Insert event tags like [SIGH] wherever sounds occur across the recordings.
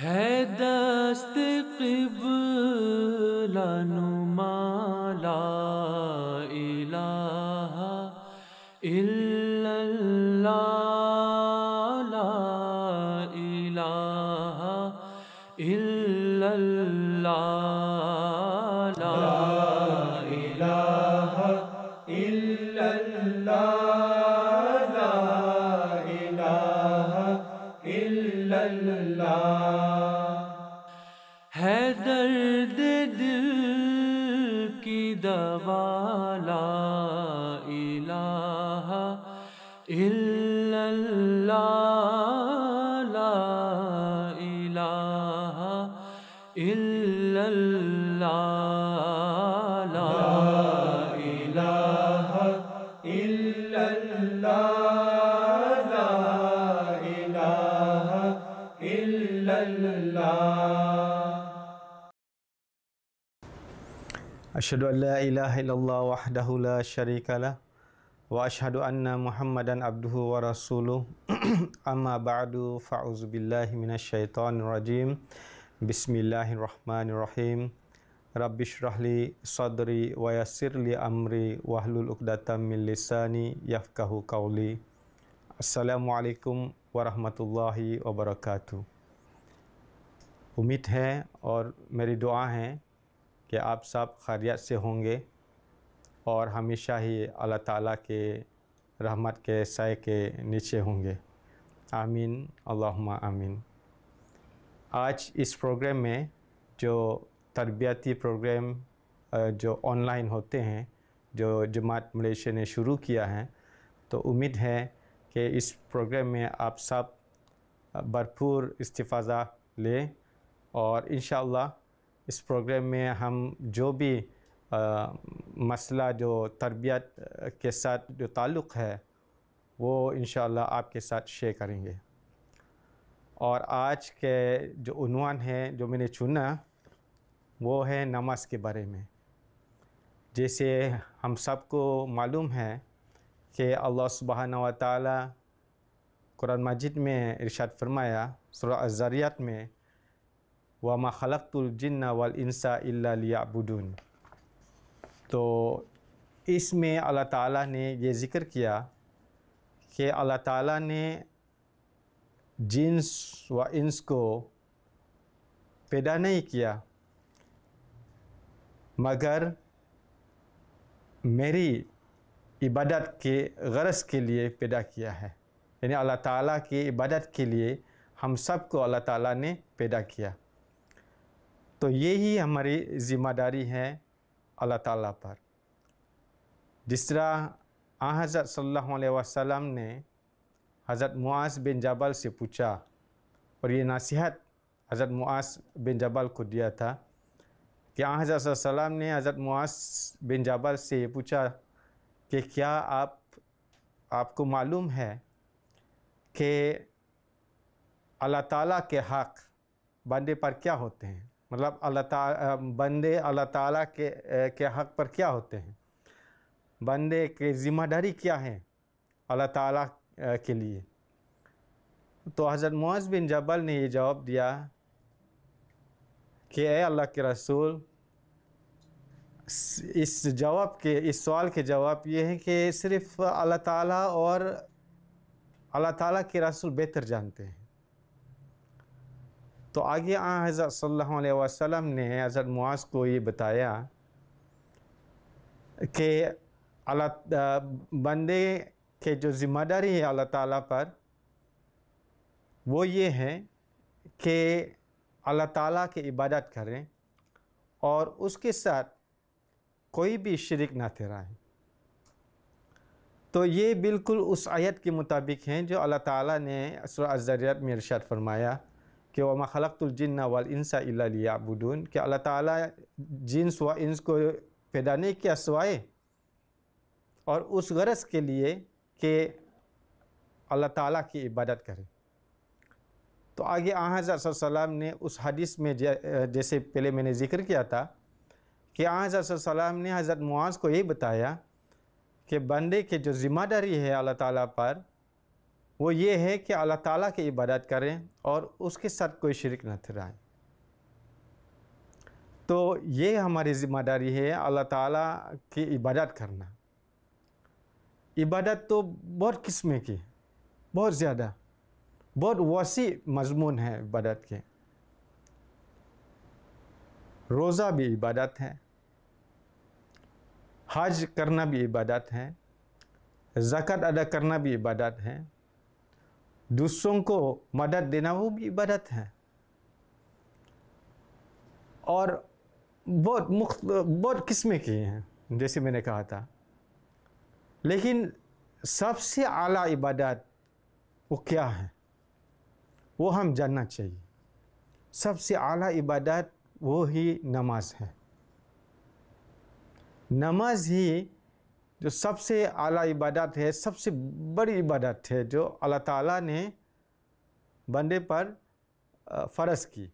है दस्त क़िबला नुमा ला illallah Ashhadu an la ilaha illallah wahdahu la sharika lah wa ashhadu anna Muhammadan abduhu wa rasuluh [CLEARS THROAT] amma ba'du fa'uzu billahi minasy syaithanir rajim Bismillahirrahmanirrahim Rabbi shrahli sadri wa yassirli amri wahlul uqdatam min lisani yafqahu qawli Assalamualaikum warahmatullahi wabarakatuh उम्मीद है और मेरी दुआ है कि आप सब खैरियत से होंगे और हमेशा ही अल्लाह ताला के रहमत के साय के नीचे होंगे आमीन अल्लाहुम्मा आमीन आज इस प्रोग्राम में जो तरबियती प्रोग्राम जो ऑनलाइन होते हैं जो जमात मलेशिया ने शुरू किया है तो उम्मीद है कि इस प्रोग्राम में आप सब भरपूर इस्तीफ़ा लें और इन इस प्रोग्राम में हम जो भी आ, मसला जो तरबियत के साथ जो ताल्लुक़ है वो इन आपके साथ शेयर करेंगे और आज के जो उनवान है जो मैंने चुना वो है नमाज के बारे में जैसे हम सबको मालूम है कि अल्लाह सुबहान व ताली कुरान में इरशाद फरमाया सुरा में व मखलतुलजन्ना वल इंसा अल्लाबुदून तो इसमें अल्लाह ताला ने ये ज़िक्र किया कि अल्लाह ताला ने जिन्स व इंस को पैदा नहीं किया मगर मेरी इबादत के गरज के लिए पैदा किया है यानी अल्लाह ताला की इबादत के लिए हम सब को अल्लाह ताला ने पैदा किया तो ये ही हमारी ज़िम्मेदारी है अल्लाह ताला पर जिस तरह हज़रत सल्लल्लाहु अलैहि वसल्लम ने हज़रत मुआस बिन जबल से पूछा और ये नसीहत हज़रत मुआस बिन जबल को दिया था कि हज़रत ने हज़रत मुआस बिन जबल से ये पूछा कि क्या आप आपको मालूम है कि अल्लाह ताला के हक़ बंदे पर क्या होते हैं मतलब अल्लाह बंदे अल्लाह ताला के के हक़ पर क्या होते हैं बंदे की ज़िम्मेदारी क्या है अल्लाह ताला के लिए तो हज़रत मुआज़ बिन जबल ने ये जवाब दिया कि ए अल्लाह के रसूल इस जवाब के इस सवाल के जवाब ये है कि सिर्फ़ अल्लाह ताला और अल्लाह ताला के रसूल बेहतर जानते हैं तो आगे आ हज़रत सल्लल्लाहु अलैहि वसल्लम ने हज़रत मुआज को ये बताया कि अल्लाह बंदे के जो ज़िम्मेदारी है अल्लाह ताला पर वो ये है कि अल्लाह ताला की इबादत करें और उसके साथ कोई भी शर्क ना ठहराएं तो ये बिल्कुल उस आयत के मुताबिक हैं जो अल्लाह ताला ने सूरह अज़रियत में इरशाद फरमाया कि वमा खलकतुलजिन्ना वाल इंसा अलियाबुदून कि अल्लाह ताला जिन्स व इंस को पैदा नहीं किया सवाए और उस गरज के लिए कि अल्लाह ताला की इबादत करे तो आगे आजाद ने उस हदीस में जैसे पहले मैंने ज़िक्र किया था कि आजाद ने हज़रत मुआज़ को यही बताया कि बंदे के जो ज़िम्मेदारी है अल्लाह ताला पर वो ये है कि अल्लाह ताला की इबादत करें और उसके साथ कोई शरीक न ठहराएं तो ये हमारी ज़िम्मेदारी है अल्लाह ताला की इबादत करना इबादत तो बहुत किस्म की बहुत ज़्यादा बहुत वसी मजमून है इबादत के रोज़ा भी इबादत है हज करना भी इबादत है ज़क़़त अदा करना भी इबादत है दूसरों को मदद देना वो भी इबादत है और बहुत मुख्त बहुत किस्में की हैं जैसे मैंने कहा था लेकिन सबसे आला इबादत वो क्या है वो हम जानना चाहिए सबसे आला इबादत वो ही नमाज है नमाज ही जो सबसे आला इबादत है सबसे बड़ी इबादत है जो अल्लाह ताला ने बंदे पर फ़र्ज़ की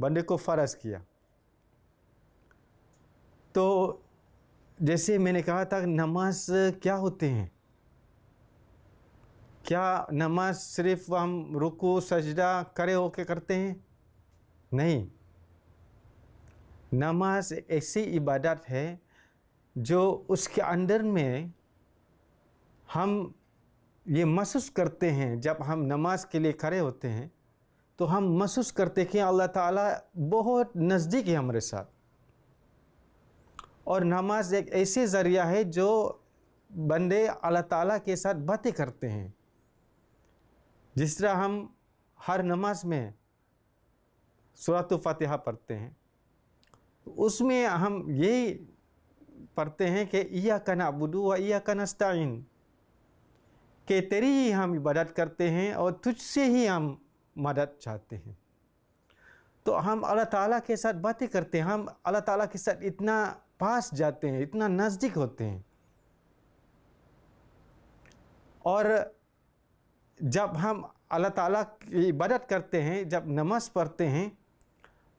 बंदे को फ़र्ज़ किया तो जैसे मैंने कहा था नमाज क्या होते हैं क्या नमाज सिर्फ हम रुकू सजदा करे होके करते हैं नहीं नमाज ऐसी इबादत है जो उसके अंडर में हम ये महसूस करते हैं जब हम नमाज के लिए खड़े होते हैं तो हम महसूस करते कि अल्लाह ताला बहुत नज़दीक है हमारे साथ और नमाज एक ऐसे ज़रिया है जो बंदे अल्लाह ताला के साथ बातें करते हैं जिस तरह हम हर नमाज में सूरत फातिहा पढ़ते हैं तो उसमें हम यही पढ़ते हैं कि या कन अबुदू व या नस्ताइन के तेरी ही हम इबादत करते हैं और तुझसे ही हम मदद चाहते हैं तो हम अल्लाह ताला के साथ बातें करते हैं हम अल्लाह ताला के साथ इतना पास जाते हैं इतना नज़दीक होते हैं और जब हम अल्लाह ताला की इबादत करते हैं जब नमाज़ पढ़ते हैं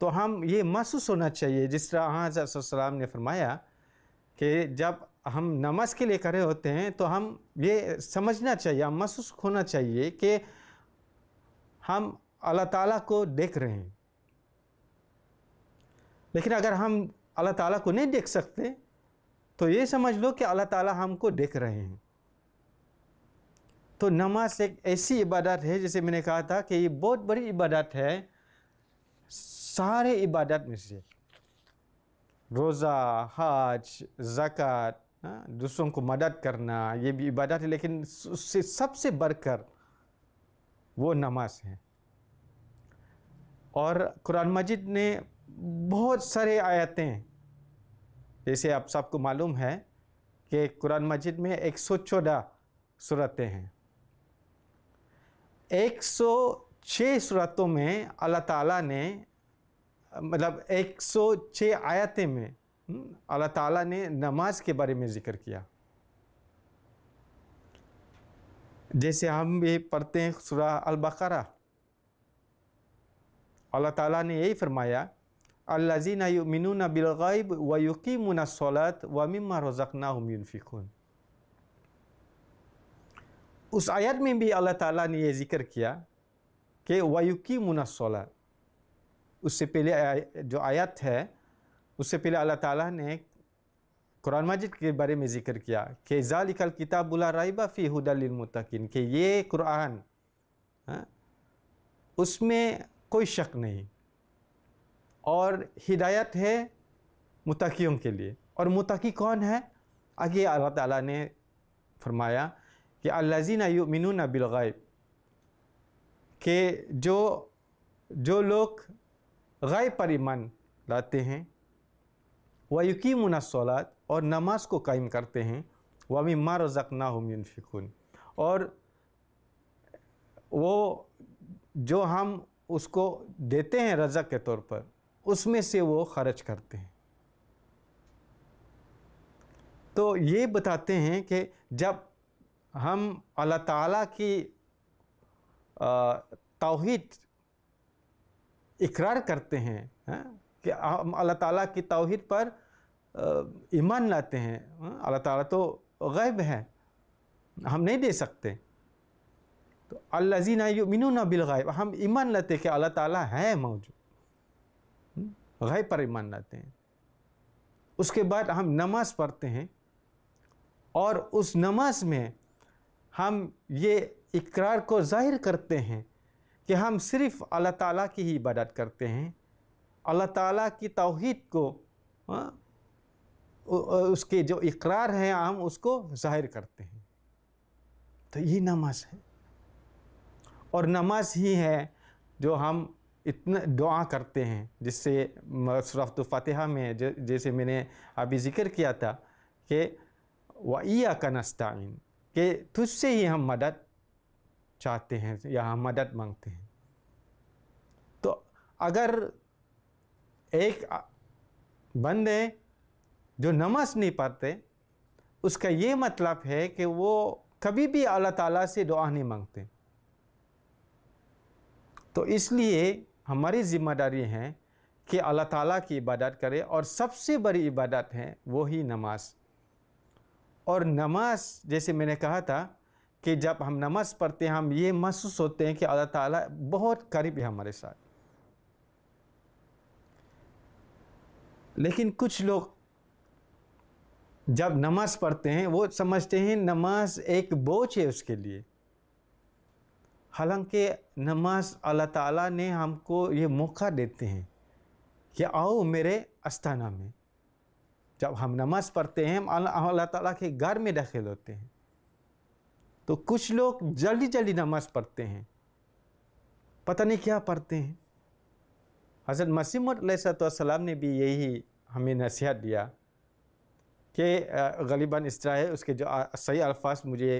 तो हम ये महसूस होना चाहिए जिस तरह हाँ सल्लल्लाहु अलैहि वसल्लम ने फरमाया कि जब हम नमाज के लिए खड़े होते हैं तो हम ये समझना चाहिए हम महसूस होना चाहिए कि हम अल्लाह ताला को देख रहे हैं लेकिन अगर हम अल्लाह ताला को नहीं देख सकते तो ये समझ लो कि अल्लाह ताला हमको देख रहे हैं तो नमाज एक ऐसी इबादत है जैसे मैंने कहा था कि ये बहुत बड़ी इबादत है सारे इबादत में से रोज़ा हज ज़क़़त दूसरों को मदद करना ये भी इबादत है लेकिन उससे सबसे बढ़कर वो नमाज है और कुरान मजिद ने बहुत सारे आयतें जैसे आप सबको मालूम है कि कुरान मजिद में एक सौ चौदह सूरतें हैं एक सौ छः सूरतों में अल्लाह ताला ने मतलब 106 आयतें में हम्म, अल्लाह ताला ने नमाज के बारे में ज़िक्र किया जैसे हम भी पढ़ते हैं सुरा अलबकरा अल्लाह ताला ने यही फरमाया अल्लाजीन मिनून बिलगैब व यकीमुन सौलत व मम्मा रोज़ना हमयनफ़िकून उस आयत में भी अल्लाह ताला ने यह ज़िक्र किया कि व यकीमुन सौलत उससे पहले जो आयत है उससे पहले अल्लाह ताला ने कुरान मजिद के बारे में जिक्र किया कि ज़ालिकल बुला राइबा फ़ी हदलमतिन कि ये कुरान हाँ, उसमें कोई शक नहीं और हिदायत है मुतकीयों के लिए और मतकी कौन है आगे अल्लाह ताला ने फरमाया कि अल्लाजीना मिनू बिलगाइब के जो जो लोग गै पर ईमान लाते हैं व यकी सौलाद और नमाज को कायम करते हैं वमी मा रज़क ना हम यूनफिकून और वो जो हम उसको देते हैं रज़क के तौर पर उसमें से वो खर्च करते हैं तो ये बताते हैं कि जब हम अल्लाह ताला की तौहीद इकरार करते हैं है? हाँ, कि हम अल्लाह ताला की तौहीद पर ईमान लाते हैं हाँ, अल्लाह ताला तो गैब है हम नहीं दे सकते तो अल्लाजीना बिल बिलगैब हम ईमान लाते कि अल्लाह ताला है मौजूद हाँ, गैब पर ईमान लाते हैं उसके बाद हम नमाज पढ़ते हैं और उस नमाज में हम ये इकरार को जाहिर करते हैं कि हम सिर्फ़ अल्लाह ताला की ही इबादत करते हैं अल्लाह ताला की तौहीद को आ, हाँ, उसके जो इकरार है हम उसको ज़ाहिर करते हैं तो ये नमाज है और नमाज ही है जो हम इतना दुआ करते हैं जिससे सराफ़ फ़ातिहा में जैसे मैंने अभी ज़िक्र किया था कि वैया का नस्ताइन कि तुझसे ही हम मदद चाहते हैं या मदद मांगते हैं तो अगर एक बंदे जो नमाज नहीं पढ़ते उसका ये मतलब है कि वो कभी भी अल्लाह ताला से दुआ नहीं मांगते तो इसलिए हमारी जिम्मेदारी है कि अल्लाह ताला की इबादत करें और सबसे बड़ी इबादत है वो ही नमाज और नमाज जैसे मैंने कहा था कि जब हम नमाज़ पढ़ते हैं हम ये महसूस होते हैं कि अल्लाह ताला बहुत करीब है हमारे साथ लेकिन कुछ लोग जब नमाज़ पढ़ते हैं वो समझते हैं नमाज एक बोझ है उसके लिए हालांकि नमाज अल्लाह ताला ने हमको ये मौका देते हैं कि आओ मेरे अस्थाना में जब हम नमाज़ पढ़ते हैं हम अल्लाह ताला के घर में दाखिल होते हैं तो कुछ लोग जल्दी जल्दी नमाज़ पढ़ते हैं पता नहीं क्या पढ़ते हैं हज़रत मसीमतम ने भी यही हमें नसीहत दिया कि गलीबान इस तरह है उसके जो सही अल्फाज मुझे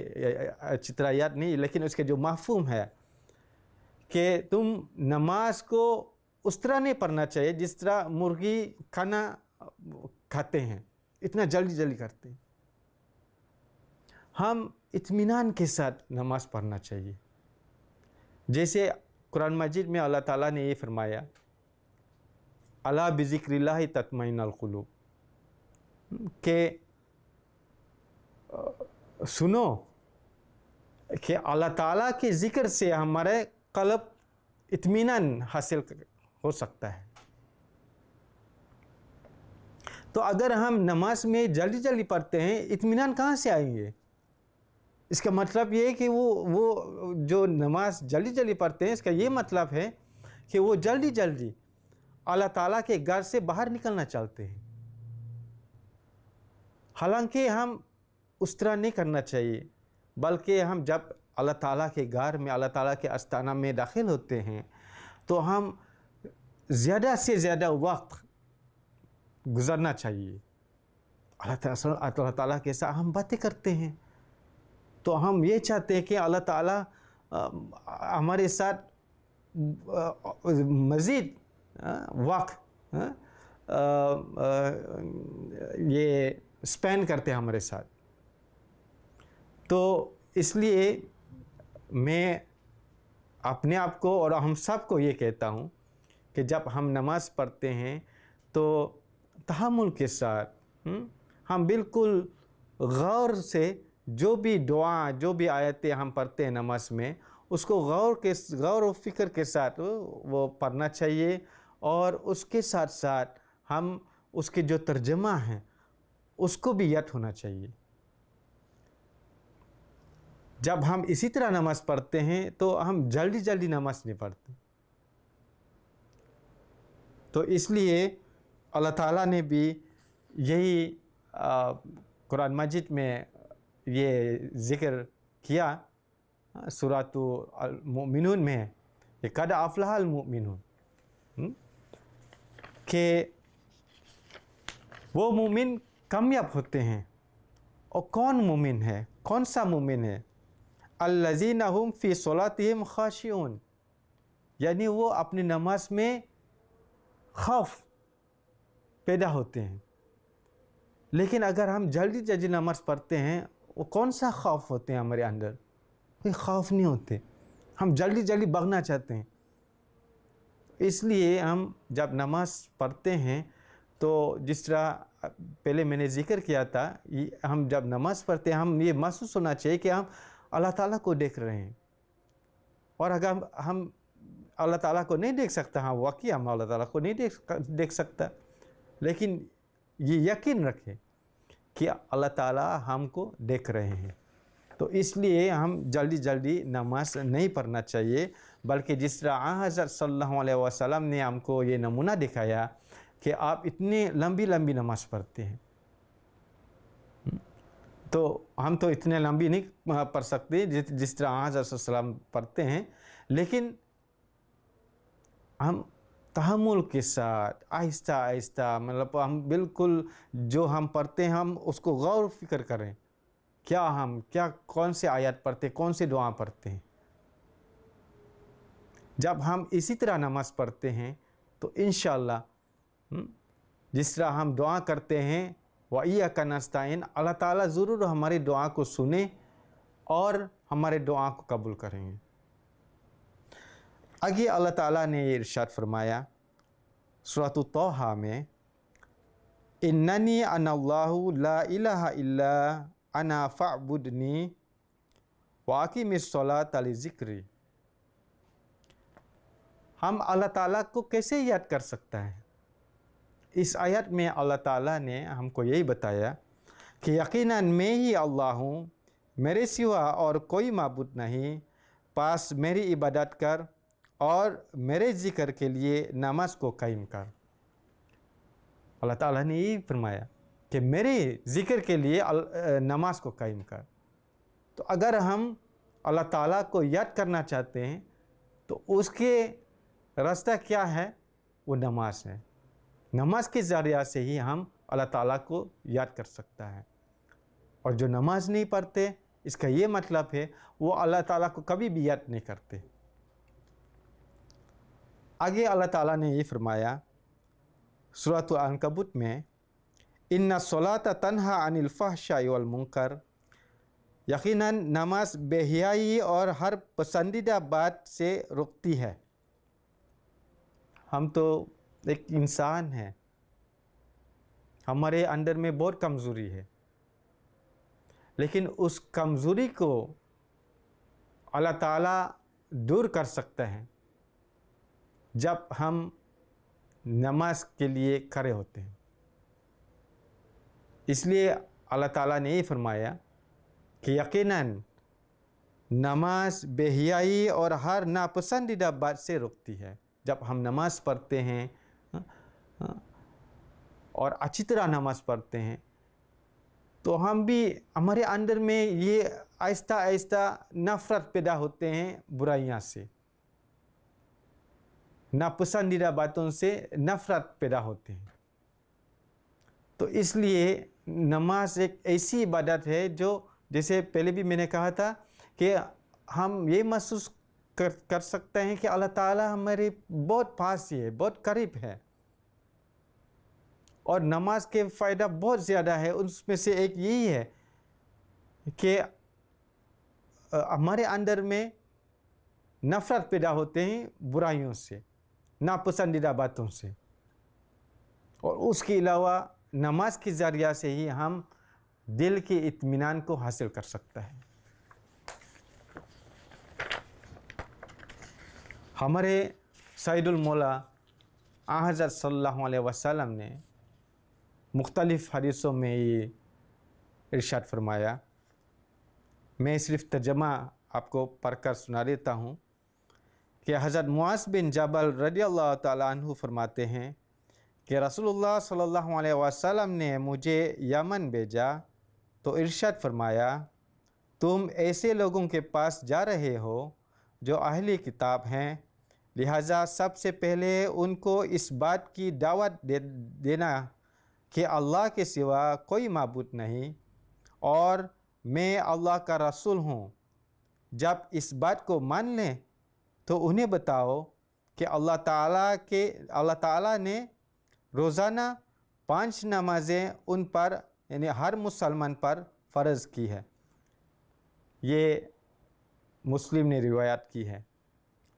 अच्छी तरह याद नहीं लेकिन उसके जो महफूम है कि तुम नमाज को उस तरह नहीं पढ़ना चाहिए जिस तरह मुर्गी खाना खाते हैं इतना जल्दी जल्दी करते हैं हम इत्मीनान के साथ नमाज़ पढ़ना चाहिए जैसे कुरान मस्जिद में अल्लाह ताला ने ये फरमाया अला बिज़िक्रिल्ला तत्मिनकलूब के सुनो कि अल्लाह ताला के ज़िक्र से हमारे कलब इत्मीनान हासिल हो सकता है तो अगर हम नमाज में जल्दी जल्दी पढ़ते हैं इत्मीनान कहाँ से आएंगे इसका मतलब ये है कि वो वो जो नमाज जल्दी जल्दी पढ़ते हैं इसका ये मतलब है कि वो जल्दी जल्दी अल्लाह ताला के घर से बाहर निकलना चाहते हैं हालांकि हम उस तरह नहीं करना चाहिए बल्कि हम जब अल्लाह ताला के घर में अल्लाह ताला के अस्ताना में दाखिल होते हैं तो हम ज़्यादा से ज़्यादा वक्त गुज़रना चाहिए अल्लाह ताला के साथ हम बातें करते हैं तो हम ये चाहते हैं कि अल्लाह ताला हमारे साथ मज़ीद वक्त ये स्पेंड करते हैं हमारे साथ तो इसलिए मैं अपने आप को और हम सब को ये कहता हूँ कि जब हम नमाज़ पढ़ते हैं तो तहमुल के साथ हम्म, हम बिल्कुल गौर से जो भी दुआ जो भी आयतें हम पढ़ते हैं नमाज में उसको गौर के गौर व फिक्र के साथ वो पढ़ना चाहिए और उसके साथ साथ हम उसके जो तर्जमा हैं उसको भी यद होना चाहिए जब हम इसी तरह नमाज़ पढ़ते हैं तो हम जल्दी जल्दी नमाज नहीं पढ़ते तो इसलिए अल्लाह ताला ने भी यही कुरान मजिद में ये ज़िक्र किया सूरत मिन में ये कद अफलाहल मिन के वो मुमिन कामयाब होते हैं और कौन मुमिन है कौन सा मुमिन है अल्लजीन हम फ़ी सलातम खाशियन यानी वो अपनी नमाज में खौफ पैदा होते हैं लेकिन अगर हम जल्दी जल्दी नमाज़ पढ़ते हैं वो कौन सा खौफ होते हैं हमारे अंदर कोई खौफ नहीं होते हम जल्दी जल्दी भागना चाहते हैं इसलिए हम जब नमाज़ पढ़ते हैं तो जिस तरह पहले मैंने जिक्र किया था हम जब नमाज़ पढ़ते हैं हम ये महसूस होना चाहिए कि हम अल्लाह ताला को देख रहे हैं और अगर हम अल्लाह ताला को नहीं देख सकता हाँ वाकई हम अल्लाह ताला को नहीं देख देख सकता लेकिन ये यकीन रखें कि अल्लाह ताला हमको देख रहे हैं तो इसलिए हम जल्दी जल्दी नमाज नहीं पढ़ना चाहिए बल्कि जिस तरह हज़रत सल्लल्लाहु अलैहि वसल्लम ने हमको ये नमूना दिखाया कि आप इतनी लंबी लंबी नमाज पढ़ते हैं तो हम तो इतने लंबी नहीं पढ़ सकते जिस तरह हज़रत पढ़ते हैं लेकिन हम तहमुल के साथ आहिस्ता आहिस्ता मतलब हम बिल्कुल जो हम पढ़ते हैं हम उसको गौर फिक्र करें क्या हम क्या कौन से आयत पढ़ते कौन से दुआ पढ़ते हैं जब हम इसी तरह नमाज़ पढ़ते हैं तो इन हम्म, जिस तरह हम दुआ करते हैं वही का नस्ताइन अल्लाह ताला ज़रूर हमारी दुआ को सुने और हमारे दुआ को कबूल करेंगे आगे अल्लाह ताला ने ये इरशाद फरमाया सूरत तोहा में इन्ननी अनल्लाहु ला इलाहा वाकि मिसला तली ज़िक्री हम अल्लाह ताला को कैसे याद कर सकता है इस आयत में अल्लाह ताला ने हमको यही बताया कि यकीनन मैं ही अल्लाह हूँ मेरे सिवा और कोई मबूद नहीं पास मेरी इबादत कर और मेरे ज़िक्र के लिए नमाज को कायम कर अल्लाह ताला ने यही फरमाया कि मेरे ज़िक्र के लिए नमाज को कायम कर तो अगर हम अल्लाह ताला को याद करना चाहते हैं तो उसके रास्ता क्या है वो नमाज है नमाज के ज़रिया से ही हम अल्लाह ताला को याद कर सकता है और जो नमाज नहीं पढ़ते इसका ये मतलब है वो अल्लाह ताला को कभी भी याद नहीं करते आगे अल्लाह ताला ने ये फरमाया सुरात अनकबूत में इन्ना सलात तनहा अनिलफ़ाशाईलमकर यकीनन नमाज बेहियाई और हर पसंदीदा बात से रुकती है हम तो एक इंसान हैं हमारे अंदर में बहुत कमज़ोरी है लेकिन उस कमज़ोरी को अल्लाह ताला दूर कर सकता है जब हम नमाज के लिए खड़े होते हैं इसलिए अल्लाह ताला ने ये फरमाया कि यकीनन नमाज बेहियाई और हर नापसंदीदा बात से रुकती है जब हम नमाज पढ़ते हैं हाँ, हाँ, और अच्छी तरह नमाज पढ़ते हैं तो हम भी हमारे अंदर में ये आहिस्ता आहिस्ता नफ़रत पैदा होते हैं बुराइयाँ से नापसंदीदा बातों से नफरत पैदा होते हैं तो इसलिए नमाज एक ऐसी इबादत है जो जैसे पहले भी मैंने कहा था कि हम ये महसूस कर कर सकते हैं कि अल्लाह ताला हमारे बहुत पास ही है बहुत करीब है और नमाज के फ़ायदा बहुत ज़्यादा है उसमें से एक यही है कि हमारे अंदर में नफ़रत पैदा होते हैं बुराइयों से नापसंदीदा बातों से और उसके अलावा नमाज के ज़रिया से ही हम दिल के इत्मीनान को हासिल कर सकता है हमारे सैदुल मौला हज़रत सल्लल्लाहु अलैहि वसल्लम ने मुख्तलिफ़ हदीसों में ये इरशाद फरमाया मैं सिर्फ तर्जमा आपको पढ़ कर सुना देता हूँ कि हज़रत मुआस बिन जबल रदी अल्लाह तु फरमाते हैं कि रसोल्ला सल्ला अलैहि ने मुझे यमन भेजा तो इर्शद फरमाया तुम ऐसे लोगों के पास जा रहे हो जो अहली किताब हैं लिहाजा सबसे पहले उनको इस बात की दावत दे देना कि अल्लाह के सिवा कोई मबूत नहीं और मैं अल्लाह का रसूल हूँ जब इस बात को मान लें तो उन्हें बताओ कि अल्लाह ताला के अल्लाह ताला ने रोज़ाना पांच नमाज़ें उन पर यानी हर मुसलमान पर फ़र्ज़ की है ये मुस्लिम ने रिवायत की है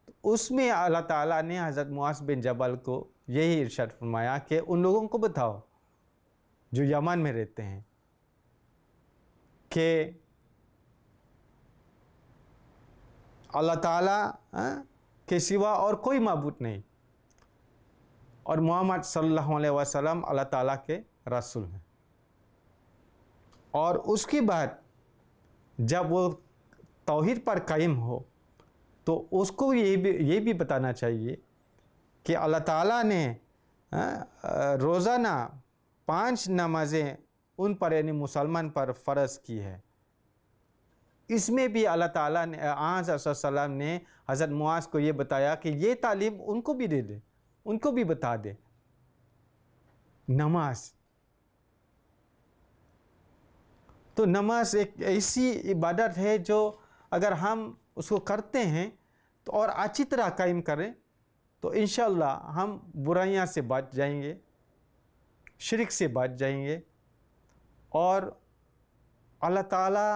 तो उसमें अल्लाह ताला ने हज़रत मुआस बिन जबल को यही इर्शाद फरमाया कि उन लोगों को बताओ जो यमन में रहते हैं कि अल्लाह ताला हाँ, के सिवा और कोई मबूत नहीं और मोहम्मद सल्लल्लाहु अलैहि वसल्लम अल्लाह ताला के रसूल हैं और उसके बाद जब वो तौहीद पर कायम हो तो उसको ये भी ये भी बताना चाहिए कि अल्लाह ताला ने हाँ, रोज़ाना पांच नमाज़ें उन पर यानी मुसलमान पर फ़र्ज़ की है इसमें भी अल्लाह ताला ने आज़ाम ने हज़रत मुआज को ये बताया कि ये तालीम उनको भी दे दे उनको भी बता दे नमाज तो नमाज एक ऐसी इबादत है जो अगर हम उसको करते हैं तो और अच्छी तरह कायम करें तो इन हम बुराइयाँ से बच जाएंगे शर्क से बच जाएंगे और अल्लाह ताला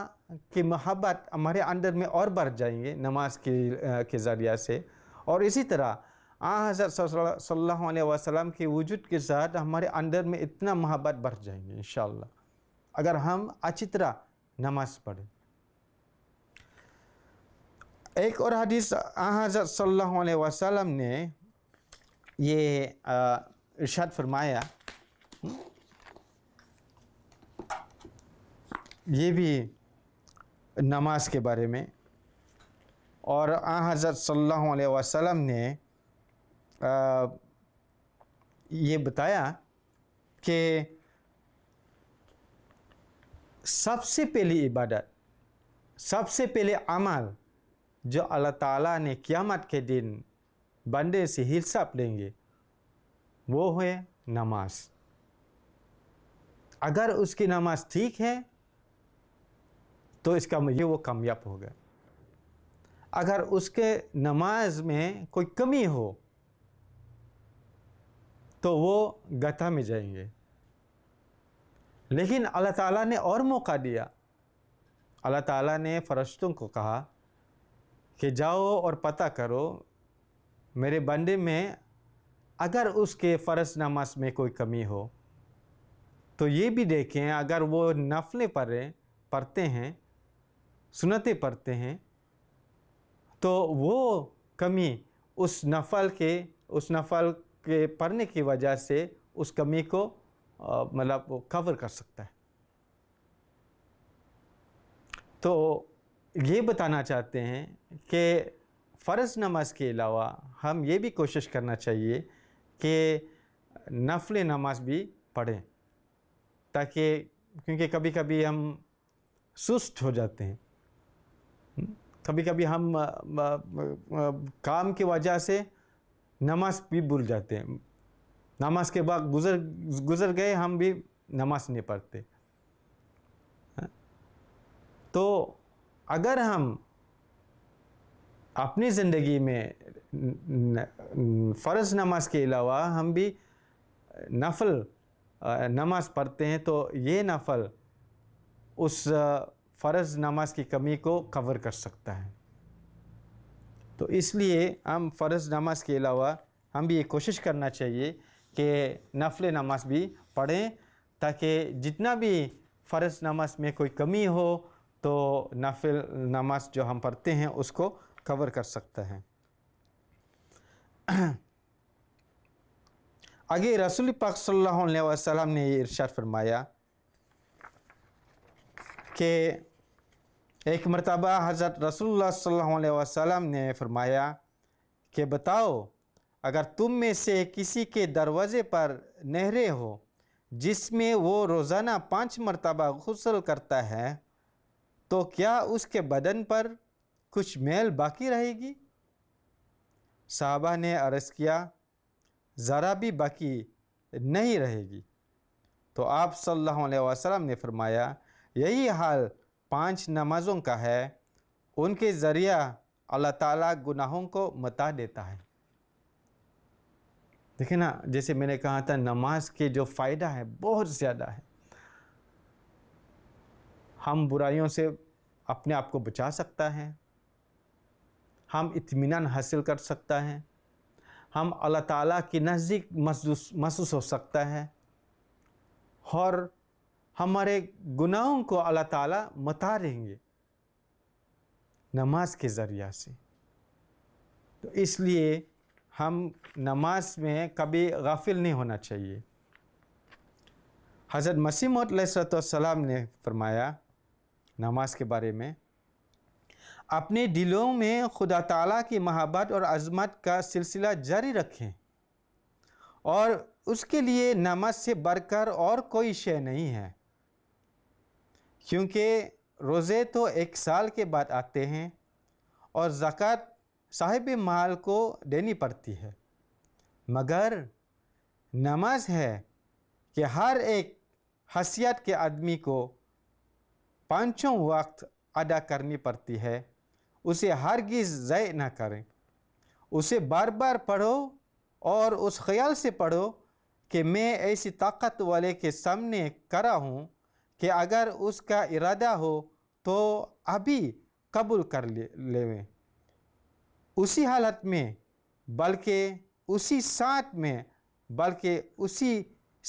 की महब्बत हमारे अंदर में और बढ़ जाएंगे नमाज के के ज़रिया से और इसी तरह आ हज़र सल्लल्लाहु अलैहि वसल्लम के वजूद के साथ हमारे अंदर में इतना महब्बत बढ़ जाएंगे इन अगर हम अच्छी तरह नमाज पढ़ें एक और हदीस आ हज़र सल्लल्लाहु अलैहि वसल्लम ने ये इर्शाद फरमाया ये भी नमाज के बारे में और आ हज़रत सल्लल्लाहु अलैहि वसल्लम ने आ, ये बताया कि सबसे पहली इबादत सबसे पहले अमल जो अल्लाह ताला ने क़यामत के दिन बंदे से हिसाब लेंगे वो है नमाज अगर उसकी नमाज ठीक है तो इसका मुझे वो कामयाब हो गया अगर उसके नमाज में कोई कमी हो तो वो गथा में जाएंगे लेकिन अल्लाह ताला ने और मौका दिया अल्लाह ताला ने फरिश्तों को कहा कि जाओ और पता करो मेरे बंदे में अगर उसके फ़र्ज नमाज में कोई कमी हो तो ये भी देखें अगर वो नफले पढ़े पढ़ते हैं सुनते पढ़ते हैं तो वो कमी उस नफल के उस नफल के पढ़ने की वजह से उस कमी को मतलब वो कवर कर सकता है तो ये बताना चाहते हैं कि फ़र्ज़ नमाज के अलावा हम ये भी कोशिश करना चाहिए कि नफल नमाज भी पढ़ें ताकि क्योंकि कभी कभी हम सुस्त हो जाते हैं कभी कभी हम काम की वजह से नमाज भी भूल जाते हैं नमाज के बाद गुजर गुजर गए हम भी नमाज नहीं पढ़ते हाँ। तो अगर हम अपनी ज़िंदगी में फ़र्ज नमाज के अलावा हम भी नफल नमाज पढ़ते हैं तो ये नफल उस फ़र्ज़ नमाज की कमी को कवर कर सकता है तो इसलिए हम फ़र्ज़ नमाज के अलावा हम भी ये कोशिश करना चाहिए कि नफल नमाज भी पढ़ें ताकि जितना भी फ़र्ज़ नमाज में कोई कमी हो तो नफल नमाज जो हम पढ़ते हैं उसको कवर कर सकता है [CLEARS THROAT] आगे रसूल पाक सल्लल्लाहु अलैहि वसल्लम ने ये इरशाद फरमाया कि एक मरतबा हज़रत रसोल वसम ने फरमाया कि बताओ अगर तुम में से किसी के दरवाज़े पर नहरे हो जिसमें वो रोज़ाना पाँच मरतबा गसल करता है तो क्या उसके बदन पर कुछ मेल बाकी रहेगी साहबा ने अर्ज़ किया ज़रा भी बाकी नहीं रहेगी तो आप सल्लल्लाहु अलैहि वसल्लम ने फरमाया यही हाल पांच नमाज़ों का है उनके ज़रिया अल्लाह ताला गुनाहों को मता देता है देखिए ना जैसे मैंने कहा था नमाज के जो फ़ायदा है बहुत ज़्यादा है हम बुराइयों से अपने आप को बचा सकता है हम इत्मीनान हासिल कर सकता है हम अल्लाह ताला के नज़दीक महसूस महसूस हो सकता है और हमारे गुनाहों को अल्लाह ताला मता रहेंगे नमाज के ज़रिया से तो इसलिए हम नमाज में कभी गाफिल नहीं होना चाहिए हज़रत मसीम सलाम ने फरमाया नमाज के बारे में अपने दिलों में खुदा ताला की महाबत और अजमत का सिलसिला जारी रखें और उसके लिए नमाज से बढ़कर और कोई शय नहीं है क्योंकि रोज़े तो एक साल के बाद आते हैं और ज़क़़त साहिब माल को देनी पड़ती है मगर नमाज है कि हर एक हसीियत के आदमी को पाँचों वक्त अदा करनी पड़ती है उसे हर गिज़ ज़य ना करें उसे बार बार पढ़ो और उस ख्याल से पढ़ो कि मैं ऐसी ताकत वाले के सामने करा हूँ कि अगर उसका इरादा हो तो अभी कबूल कर ले उसी हालत में बल्कि उसी साथ में बल्कि उसी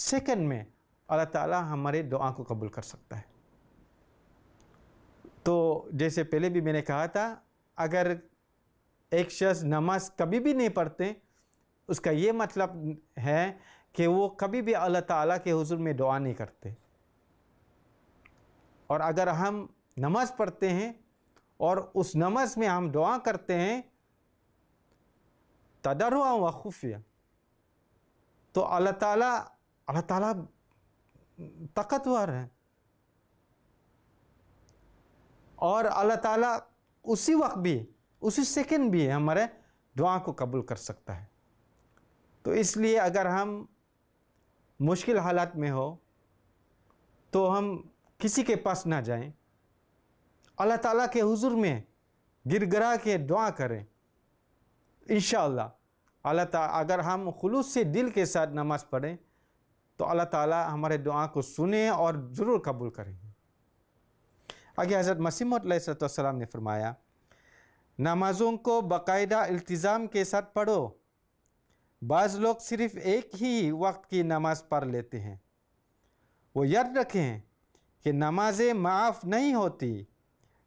सेकंड में अल्लाह ताला हमारे दुआ को कबूल कर सकता है तो जैसे पहले भी मैंने कहा था अगर एक शख्स नमाज कभी भी नहीं पढ़ते उसका ये मतलब है कि वो कभी भी अल्लाह ताला के हुजूर में दुआ नहीं करते और अगर हम नमाज पढ़ते हैं और उस नमाज में हम दुआ करते हैं तदर व खुफिया तो अल्लाह ताला अल्लाह ताला ताकतवर है और अल्लाह ताला उसी वक्त भी उसी सेकंड भी हमारे दुआ को कबूल कर सकता है तो इसलिए अगर हम मुश्किल हालात में हो तो हम किसी के पास ना जाएं, अल्लाह ताला के हुजूर में गिरगरा के दुआ करें इन अल्लाह ताला अगर हम खुलूस से दिल के साथ नमाज़ पढ़ें तो अल्लाह ताला हमारे दुआ को सुने और ज़रूर कबूल करेंगे आगे हज़रत मसीम ने फरमाया नमाज़ों को बाकायदा इल्तिज़ाम के साथ पढ़ो बाज़ लोग सिर्फ़ एक ही वक्त की नमाज़ पढ़ लेते हैं वो याद रखें कि नमाज़ें माफ़ नहीं होती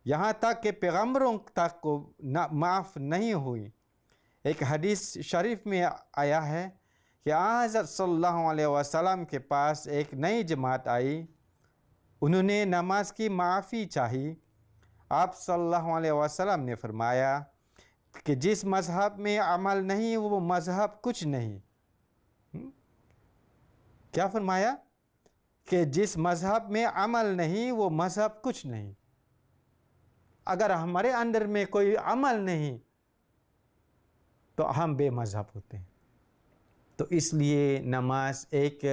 यहाँ तक कि पैगम्बरों तक को माफ़ नहीं हुई एक हदीस शरीफ में आया है कि आज़र सल्लल्लाहु अलैहि वसल्लम के पास एक नई जमात आई उन्होंने नमाज की माफ़ी चाही आप सल्लल्लाहु अलैहि वसल्लम ने फरमाया कि जिस मज़हब में अमल नहीं वो मज़हब कुछ नहीं हम्म? क्या फरमाया कि जिस मज़हब में अमल नहीं वो मज़हब कुछ नहीं अगर हमारे अंदर में कोई अमल नहीं तो हम बेमज़हब होते हैं तो इसलिए नमाज एक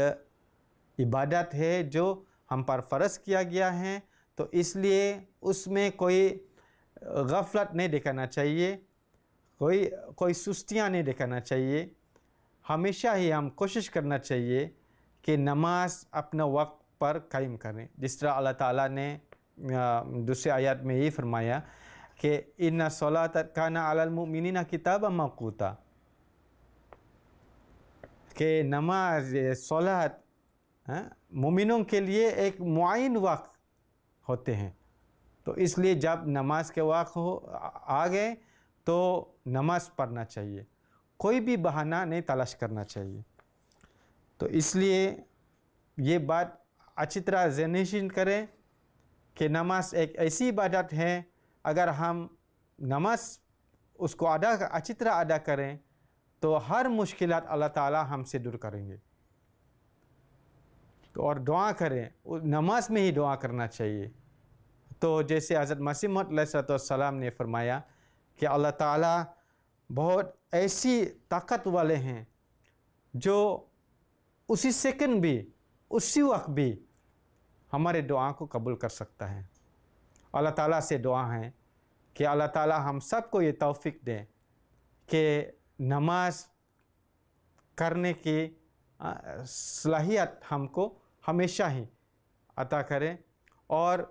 इबादत है जो हम पर फ़र्ज़ किया गया है तो इसलिए उसमें कोई गफलत नहीं दिखाना चाहिए कोई कोई सुस्तियाँ नहीं दिखाना चाहिए हमेशा ही हम कोशिश करना चाहिए कि नमाज अपना वक्त पर कायम करें जिस तरह अल्लाह ताला ने दूसरे आयत में ये फरमाया कि इन सोला खाना अलमिन किताब मकूता के नमाज सोलहत मुमिनों के लिए एक मुन वक्त होते हैं तो इसलिए जब नमाज के वक्त हो आ गए तो नमाज पढ़ना चाहिए कोई भी बहाना नहीं तलाश करना चाहिए तो इसलिए ये बात अच्छी तरह जनिशिन करें कि नमाज एक ऐसी इबादत है अगर हम नमाज उसको अदा अच्छी तरह अदा करें तो हर मुश्किल अल्लाह ताला हमसे दूर करेंगे तो और दुआ करें नमाज में ही दुआ करना चाहिए तो जैसे हज़रत मसीमत सलाम ने फरमाया कि अल्लाह ताला बहुत ऐसी ताकत वाले हैं जो उसी सेकंड भी उसी वक्त भी हमारे दुआ को कबूल कर सकता है अल्लाह ताला से दुआ है कि अल्लाह ताला हम सबको ये तौफिक दें कि नमाज करने की सलाहियत हमको हमेशा ही अता करें और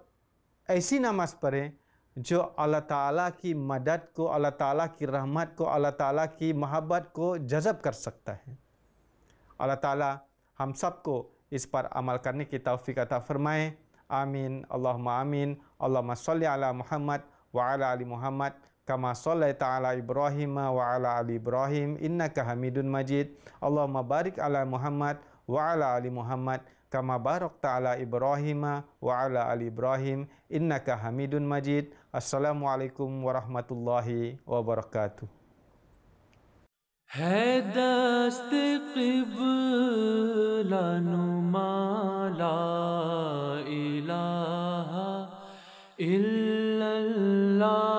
ऐसी नमाज़ पढ़ें जो अल्लाह ताला की मदद को अल्लाह ताला की रहमत को अल्लाह ताला की मोहब्बत को जज़ब कर सकता है अल्लाह ताला ہم سب کو اس پر عمل کرنے کی توفیق عطا فرمائے آمین اللہم آمین اللہم صلی علی محمد وعلی علی محمد كما صليت على إبراهيم وعلى آل إبراهيم إنك حميد مجيد اللهم بارك على محمد وعلى آل محمد كما باركت على إبراهيم وعلى آل إبراهيم إنك حميد مجيد السلام عليكم ورحمة الله وبركاته है दस्त क़िबलनुमा ला इलाहा